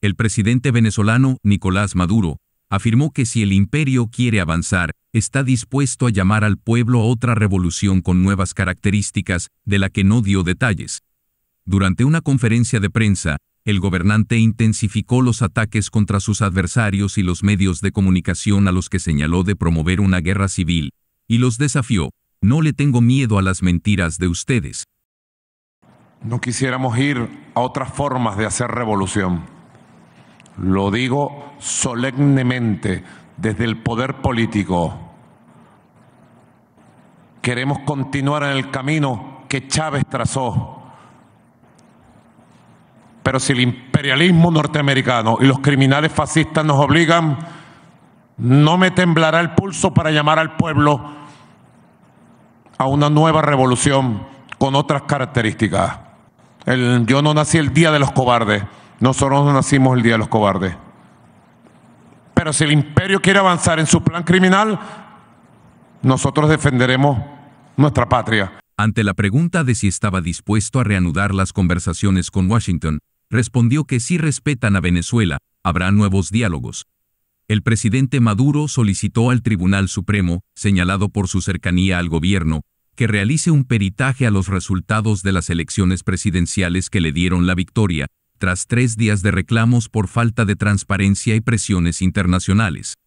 el presidente venezolano Nicolás Maduro afirmó que si el imperio quiere avanzar, está dispuesto a llamar al pueblo a otra revolución con nuevas características, de la que no dio detalles. Durante una conferencia de prensa, el gobernante intensificó los ataques contra sus adversarios y los medios de comunicación a los que señaló de promover una guerra civil, y los desafió, no le tengo miedo a las mentiras de ustedes. No quisiéramos ir a otras formas de hacer revolución lo digo solemnemente desde el poder político, queremos continuar en el camino que Chávez trazó. Pero si el imperialismo norteamericano y los criminales fascistas nos obligan, no me temblará el pulso para llamar al pueblo a una nueva revolución con otras características. El, yo no nací el día de los cobardes. Nosotros no nacimos el día de los cobardes. Pero si el imperio quiere avanzar en su plan criminal, nosotros defenderemos nuestra patria. Ante la pregunta de si estaba dispuesto a reanudar las conversaciones con Washington, respondió que si respetan a Venezuela, habrá nuevos diálogos. El presidente Maduro solicitó al Tribunal Supremo, señalado por su cercanía al gobierno, que realice un peritaje a los resultados de las elecciones presidenciales que le dieron la victoria, tras tres días de reclamos por falta de transparencia y presiones internacionales.